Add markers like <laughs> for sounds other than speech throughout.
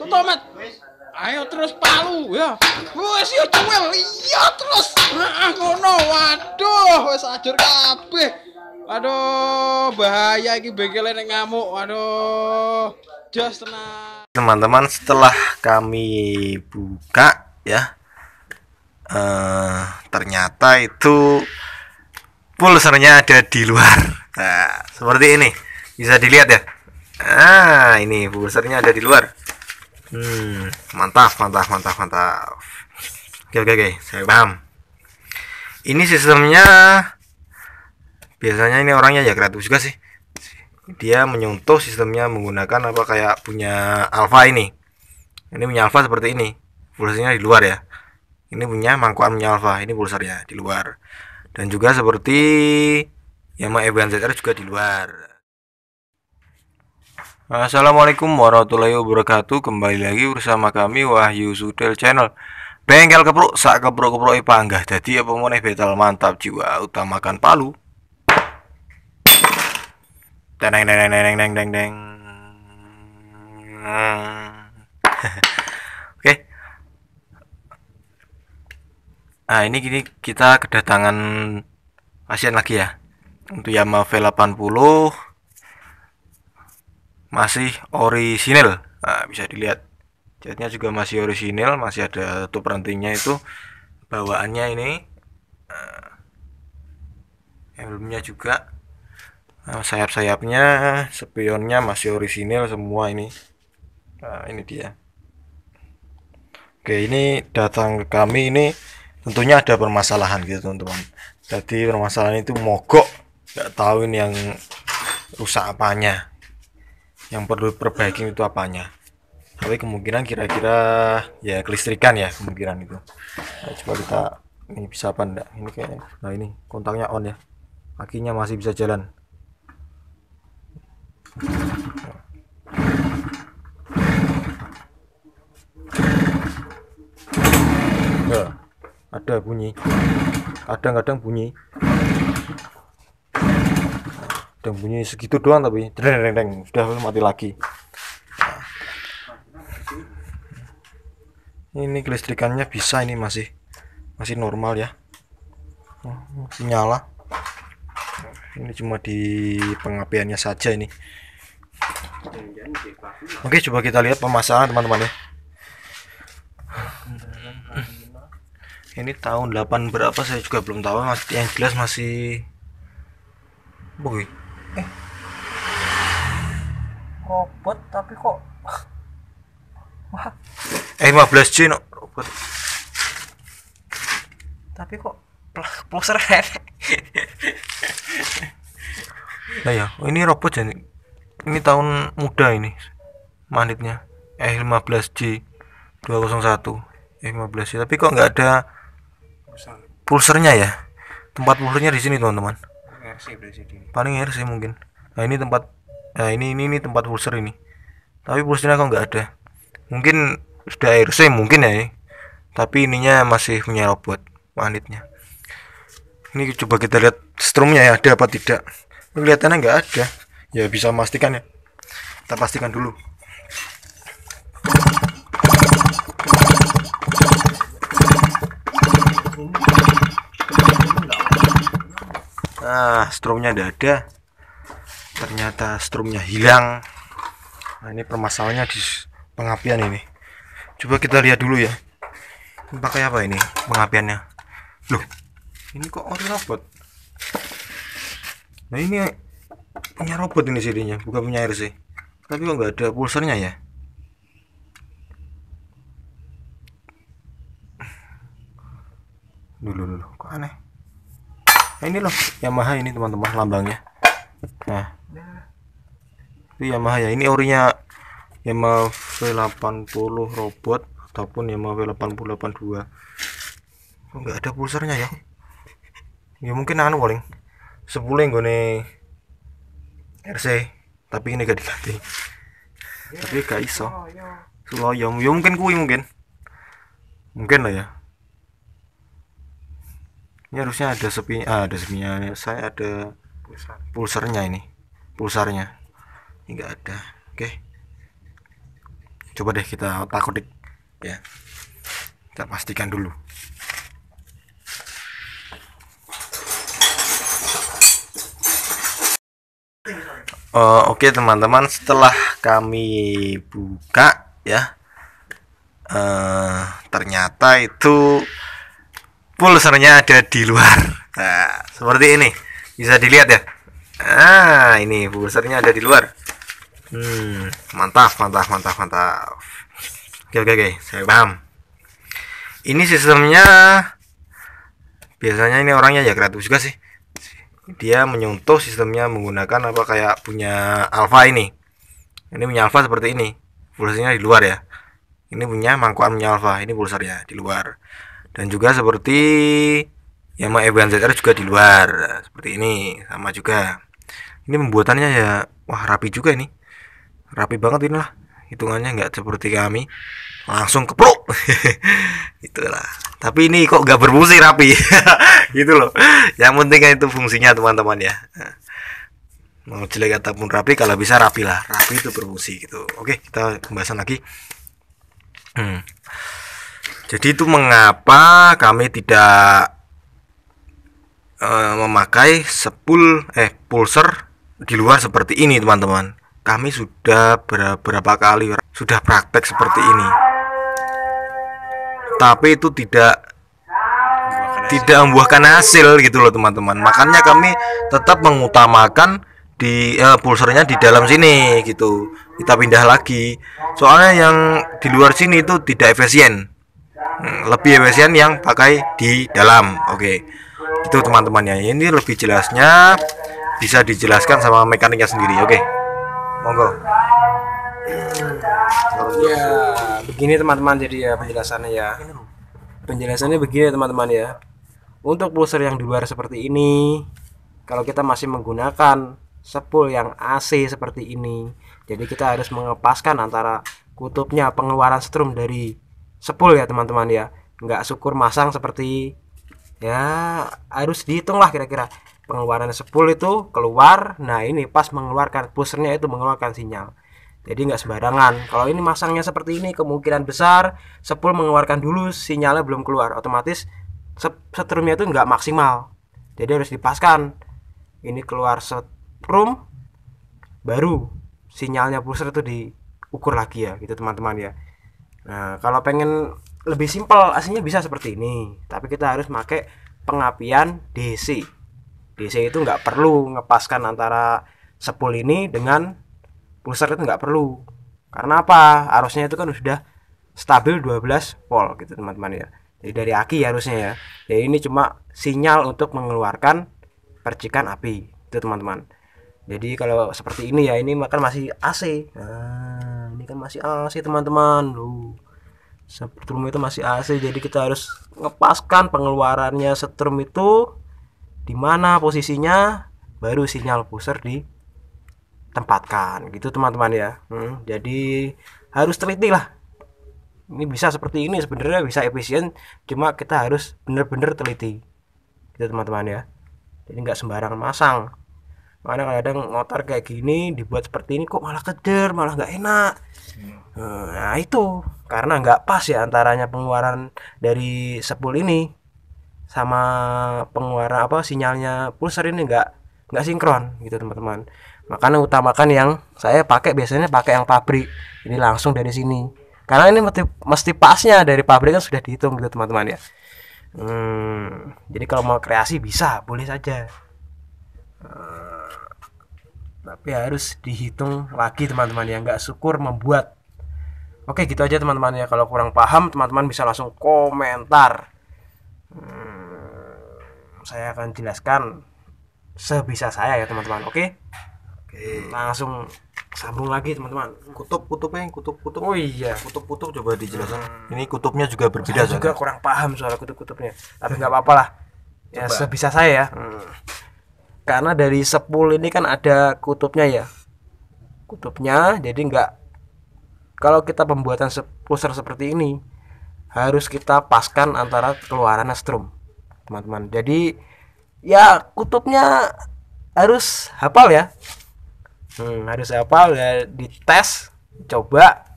tutup Tomat, ayo terus palu ya wes yo ya, cuwel iya terus nah ngono waduh wes ajur kabeh waduh bahaya iki bengkel nek ngamuk waduh, jos tenang teman-teman setelah kami buka ya uh, ternyata itu pulsernya ada di luar nah, seperti ini bisa dilihat ya ah ini pulsernya ada di luar Hmm, mantap, mantap, mantap, mantap. Oke, oke, oke, saya paham. Ini sistemnya biasanya ini orangnya ya kreatif juga sih. Dia menyentuh sistemnya menggunakan apa kayak punya alfa ini. Ini punya alfa seperti ini. Pulsanya di luar ya. Ini punya mangkuan punya alfa, ini pulsarnya di luar. Dan juga seperti Yamaha EBNZR juga di luar. Assalamualaikum warahmatullahi wabarakatuh Kembali lagi bersama kami Wahyu Sudel Channel Bengkel keprok sak keprok keprok e panggah Jadi apa mau betal mantap jiwa Utamakan palu Teneng teneng teneng teneng teneng neng <laughs> Oke Nah ini gini kita kedatangan pasien lagi ya Untuk Yamaha V80 masih orisinil nah, bisa dilihat catnya juga masih orisinil masih ada tutup rantingnya itu bawaannya ini emblemnya eh, juga nah, sayap-sayapnya spionnya masih orisinil semua ini nah, ini dia oke ini datang ke kami ini tentunya ada permasalahan gitu teman-teman jadi permasalahan itu mogok nggak tahu ini yang rusak apanya yang perlu perbaiki itu apanya tapi kemungkinan kira-kira ya kelistrikan ya kemungkinan itu nah, coba kita ini bisa apa enggak ini kayaknya nah ini kontaknya on ya akinya masih bisa jalan nah, ada bunyi kadang-kadang bunyi udah bunyi segitu doang tapi deng deng sudah mati lagi ini kelistrikannya bisa ini masih masih normal ya masih nyala ini cuma di pengapiannya saja ini oke coba kita lihat pemasangan teman-teman ya ini tahun 8 berapa saya juga belum tahu masih yang jelas masih Boy, eh robot tapi kok wah eh 15 c no robot tapi kok hehehe nah <laughs> ya oh, ini robot jadi ini tahun muda ini manitnya eh 15 c 201 eh 15 c tapi kok nggak ada pulsernya ya tempat pulsernya di sini teman-teman sih paling air sih mungkin nah ini tempat nah ini ini, ini tempat pulser ini tapi pulsernya kok nggak ada mungkin sudah air sih mungkin ya, ya. tapi ininya masih punya robot manitnya. ini coba kita lihat strumnya ya ada apa tidak kelihatannya nggak ada ya bisa memastikan ya kita pastikan dulu nah stromnya tidak ada ternyata stromnya hilang nah ini permasalahannya di pengapian ini coba kita lihat dulu ya ini pakai apa ini pengapiannya loh ini kok ori robot nah ini punya robot ini sirinya, bukan punya RC tapi kok nggak ada pulsernya ya dulu dulu kok aneh ini loh Yamaha ini teman-teman lambangnya nah itu Yamaha ya ini orinya Yamaha V80 robot ataupun Yamaha V882 oh, enggak ada pulsernya ya ya mungkin anu paling 10 gue RC tapi ini gak diganti tapi gak iso suloyong ya mungkin kui mungkin mungkin lah ya ini harusnya ada sepi ah, ada sepinya saya ada Pulsar. pulsernya ini pulsarnya ini enggak ada oke okay. coba deh kita otak kodik ya kita pastikan dulu Uh, Oke okay, teman-teman setelah kami buka ya uh, ternyata itu pulsernya ada di luar nah, seperti ini bisa dilihat ya ah ini pulsernya ada di luar hmm, mantap mantap mantap mantap oke oke oke saya paham ini sistemnya biasanya ini orangnya ya kreatif juga sih dia menyentuh sistemnya menggunakan apa kayak punya alfa ini ini punya alfa seperti ini Pulsernya di luar ya ini punya mangkuan punya alfa ini pulsernya di luar dan juga seperti Yamaha Evan ZR juga di luar seperti ini sama juga ini pembuatannya ya wah rapi juga ini rapi banget inilah hitungannya nggak seperti kami langsung keprok <laughs> itulah tapi ini kok nggak berfungsi rapi <laughs> gitu loh yang penting kan itu fungsinya teman-teman ya mau jelek ataupun rapi kalau bisa rapi lah rapi itu berfungsi gitu oke kita pembahasan lagi hmm. Jadi itu mengapa kami tidak uh, memakai sepul eh pulser di luar seperti ini teman-teman. Kami sudah beberapa kali sudah praktek seperti ini. Tapi itu tidak tidak membuahkan hasil gitu loh teman-teman. Makanya kami tetap mengutamakan di eh, pulsernya di dalam sini gitu kita pindah lagi soalnya yang di luar sini itu tidak efisien lebih efisien yang pakai di dalam oke okay. itu teman-temannya ini lebih jelasnya bisa dijelaskan sama mekaniknya sendiri oke okay. monggo ya begini teman-teman jadi ya penjelasannya ya penjelasannya begini teman-teman ya untuk pulser yang di luar seperti ini kalau kita masih menggunakan sepul yang AC seperti ini jadi kita harus mengepaskan antara kutubnya pengeluaran strum dari sepul ya teman-teman ya nggak syukur masang seperti ya harus dihitung lah kira-kira pengeluaran sepul itu keluar nah ini pas mengeluarkan pusernya itu mengeluarkan sinyal jadi nggak sembarangan kalau ini masangnya seperti ini kemungkinan besar sepul mengeluarkan dulu sinyalnya belum keluar otomatis setrumnya itu nggak maksimal jadi harus dipaskan ini keluar setrum baru sinyalnya pulser itu diukur lagi ya gitu teman-teman ya Nah, kalau pengen lebih simpel aslinya bisa seperti ini, tapi kita harus pakai pengapian DC. DC itu nggak perlu ngepaskan antara sepul ini dengan pulser itu nggak perlu. Karena apa? Arusnya itu kan sudah stabil 12 volt gitu teman-teman ya. Jadi dari aki harusnya ya. Jadi ini cuma sinyal untuk mengeluarkan percikan api itu teman-teman. Jadi kalau seperti ini ya ini makan masih AC. Nah, kita masih AC teman-teman lu setrum itu masih AC jadi kita harus ngepaskan pengeluarannya setrum itu di mana posisinya baru sinyal pusher ditempatkan gitu teman-teman ya hmm, jadi harus teliti lah ini bisa seperti ini sebenarnya bisa efisien cuma kita harus bener-bener teliti gitu teman-teman ya jadi nggak sembarang masang mana kadang motor kayak gini dibuat seperti ini kok malah keder malah nggak enak hmm. eh, nah itu karena nggak pas ya antaranya pengeluaran dari sepul ini sama pengeluaran apa sinyalnya pulsar ini nggak nggak sinkron gitu teman-teman makanya utamakan yang saya pakai biasanya pakai yang pabrik ini langsung dari sini karena ini mesti mesti pasnya dari pabrik kan sudah dihitung gitu teman-teman ya hmm, jadi kalau mau kreasi bisa boleh saja eh, tapi harus dihitung lagi teman-teman yang nggak syukur membuat oke gitu aja teman-teman ya kalau kurang paham teman-teman bisa langsung komentar hmm, saya akan jelaskan sebisa saya ya teman-teman oke oke hmm, langsung sambung lagi teman-teman kutub kutubnya kutub kutub oh iya kutub kutub coba dijelaskan hmm. ini kutubnya juga berbeda saya juga kurang paham soal kutub kutubnya tapi nggak apa-apa lah ya coba. sebisa saya ya hmm karena dari sepul ini kan ada kutubnya ya kutubnya jadi enggak kalau kita pembuatan pusar seperti ini harus kita paskan antara keluaran strum teman-teman jadi ya kutubnya harus hafal ya hmm, harus hafal ya dites coba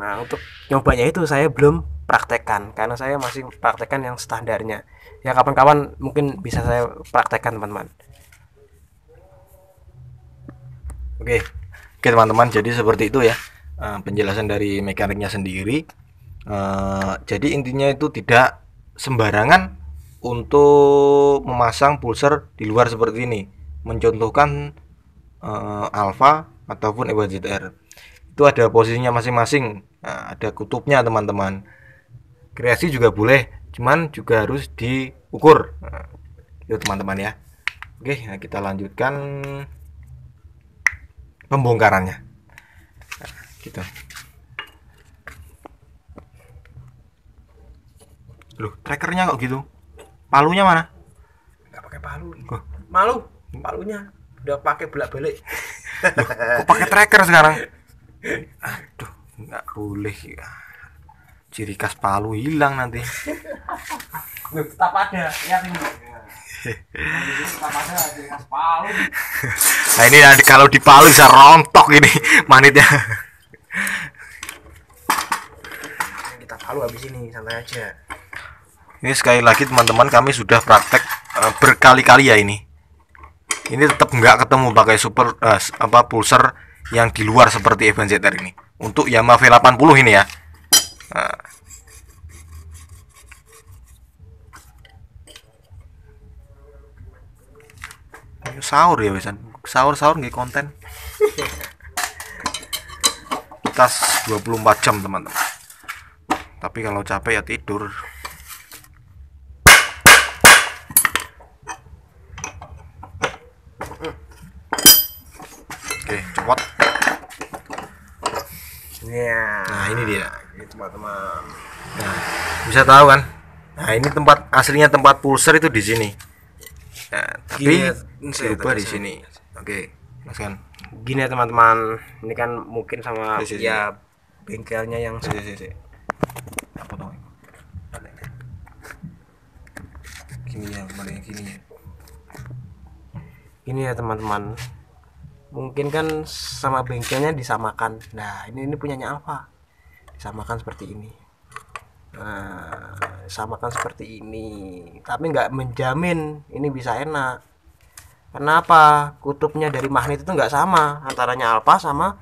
nah untuk nyobanya itu saya belum praktekan karena saya masih praktekan yang standarnya ya kapan-kapan mungkin bisa saya praktekkan teman-teman oke oke teman-teman jadi seperti itu ya eh, penjelasan dari mekaniknya sendiri eh, jadi intinya itu tidak sembarangan untuk memasang pulser di luar seperti ini mencontohkan eh, alfa ataupun EWZR itu ada posisinya masing-masing nah, ada kutubnya teman-teman kreasi juga boleh cuman juga harus diukur nah, itu teman-teman ya oke nah kita lanjutkan pembongkarannya nah, gitu loh trackernya kok gitu palunya mana nggak pakai palu kok. malu palunya udah pakai belak balik kok pakai tracker sekarang <laughs> aduh nggak boleh ya ciri khas Palu hilang nanti <laughs> tetap ada ya nah ini nanti kalau di Palu bisa rontok ini manitnya kita Palu habis ini santai aja ini sekali lagi teman-teman kami sudah praktek eh, berkali-kali ya ini ini tetap nggak ketemu pakai super eh, apa pulser yang di luar seperti Evan ZR ini untuk Yamaha V80 ini ya Nah. sahur ya wesan, sahur sahur nggak konten tas 24 jam teman-teman tapi kalau capek ya tidur oke copot iya. nah ini dia teman-teman nah bisa tahu kan nah ini tempat aslinya tempat pulser itu di sini nah, tapi diubah ya, di sini oke mas kan gini ya teman-teman ini kan mungkin sama si, si, ya bengkelnya yang si, si, si. apa nah, dong gini ya yang ya teman-teman mungkin kan sama bengkelnya disamakan nah ini ini punyanya Alfa samakan seperti ini nah samakan seperti ini tapi nggak menjamin ini bisa enak kenapa kutubnya dari magnet itu nggak sama antaranya alpha sama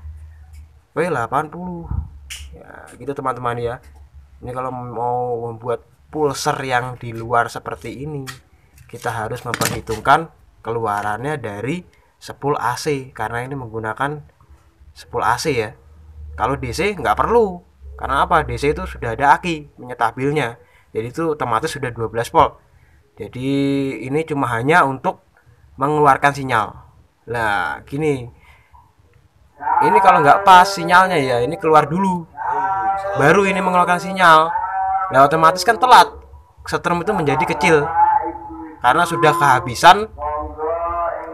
W80 ya gitu teman-teman ya ini kalau mau membuat pulser yang di luar seperti ini kita harus memperhitungkan keluarannya dari sepul AC karena ini menggunakan sepul AC ya kalau DC nggak perlu karena apa DC itu sudah ada aki menyetabilnya jadi itu otomatis sudah 12 volt jadi ini cuma hanya untuk mengeluarkan sinyal nah gini ini kalau nggak pas sinyalnya ya ini keluar dulu baru ini mengeluarkan sinyal nah otomatis kan telat setrum itu menjadi kecil karena sudah kehabisan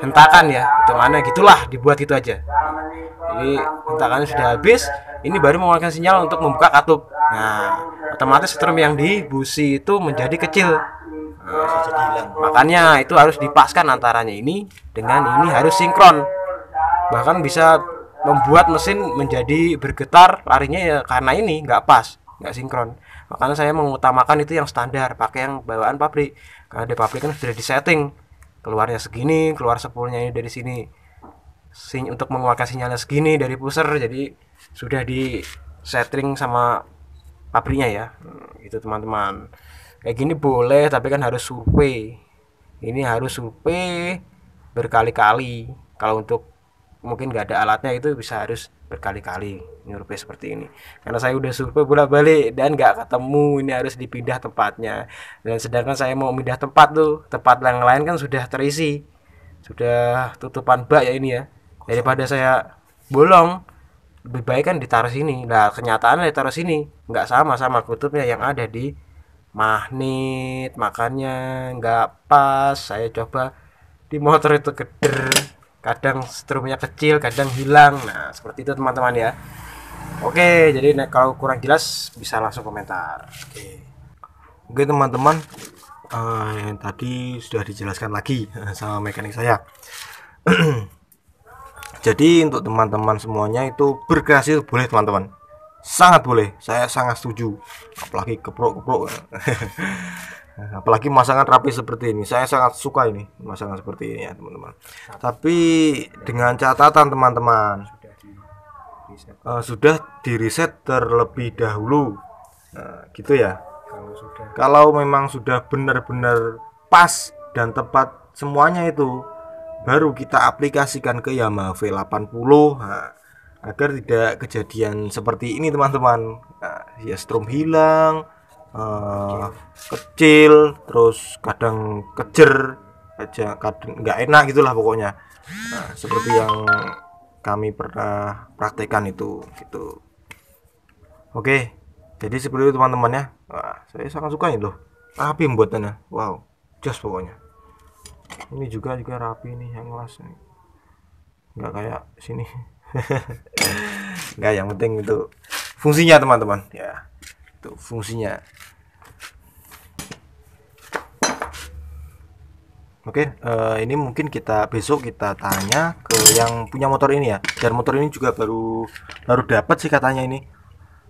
hentakan ya itu mana ya gitulah dibuat gitu aja jadi hentakannya sudah habis ini baru mengeluarkan sinyal untuk membuka katup nah otomatis strum yang di busi itu menjadi kecil nah, makanya itu harus dipaskan antaranya ini dengan ini harus sinkron bahkan bisa membuat mesin menjadi bergetar larinya ya karena ini nggak pas nggak sinkron makanya saya mengutamakan itu yang standar pakai yang bawaan pabrik karena di pabrik kan sudah disetting keluarnya segini keluar sepuluhnya ini dari sini Sin untuk mengeluarkan sinyalnya segini dari pusar jadi sudah di setting sama pabriknya ya hmm, itu teman-teman kayak gini boleh tapi kan harus survei ini harus survei berkali-kali kalau untuk mungkin nggak ada alatnya itu bisa harus berkali-kali nyurupi seperti ini karena saya udah survei bolak-balik dan gak ketemu ini harus dipindah tempatnya dan sedangkan saya mau pindah tempat tuh tempat yang lain kan sudah terisi sudah tutupan bak ya ini ya daripada saya bolong lebih baik kan ditaruh sini nah kenyataannya ditaruh sini nggak sama sama kutubnya yang ada di magnet makanya nggak pas saya coba di motor itu geder kadang strumnya kecil kadang hilang nah seperti itu teman-teman ya oke jadi kalau kurang jelas bisa langsung komentar oke oke teman-teman uh, yang tadi sudah dijelaskan lagi <laughs> sama mekanik saya <clears throat> jadi untuk teman-teman semuanya itu berhasil boleh teman-teman sangat boleh saya sangat setuju apalagi keprok keprok <laughs> apalagi masangan rapi seperti ini saya sangat suka ini masangan seperti ini ya teman-teman tapi dengan catatan teman-teman uh, sudah di reset terlebih dahulu uh, gitu ya kalau, memang sudah benar-benar pas dan tepat semuanya itu baru kita aplikasikan ke Yamaha V80 nah, agar tidak kejadian seperti ini teman-teman nah, ya strom hilang Eh, kecil terus kadang kejer aja kadang nggak enak gitulah pokoknya nah, seperti yang kami pernah praktekkan itu gitu oke jadi seperti itu teman-teman ya Wah, saya sangat suka itu rapi membuatnya. wow just pokoknya ini juga juga rapi nih yang kelas ini nggak kayak sini <laughs> nggak yang penting itu fungsinya teman-teman ya itu fungsinya. Oke, uh, ini mungkin kita besok kita tanya ke yang punya motor ini ya. Dan motor ini juga baru baru dapat sih katanya ini.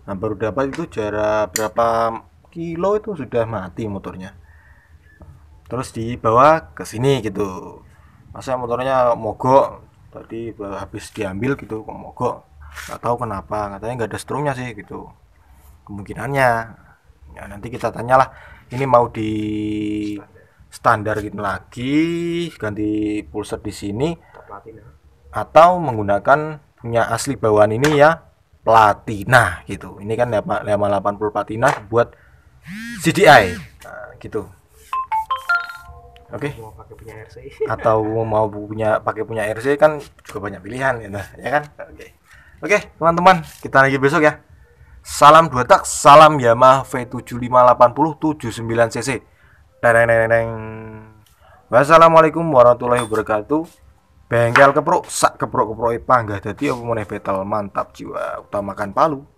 Nah, baru dapat itu jarak berapa kilo itu sudah mati motornya. Terus dibawa ke sini gitu. Masa motornya mogok tadi habis diambil gitu kok mogok. Gak tahu kenapa, katanya nggak ada strumnya sih gitu kemungkinannya ya, nanti kita tanyalah ini mau di standar gitu lagi ganti pulser di sini atau menggunakan punya asli bawaan ini ya platina gitu ini kan 580 platina buat CDI nah, gitu oke okay. atau mau punya pakai punya RC kan juga banyak pilihan ya, ya kan oke okay. oke okay, teman-teman kita lagi besok ya Salam dua tak, salam Yamaha V7580-79cc. tereng. Wassalamualaikum warahmatullahi wabarakatuh. Bengkel keprok, sak keprok keprok panggah Jadi apa mau betel mantap jiwa, utamakan palu.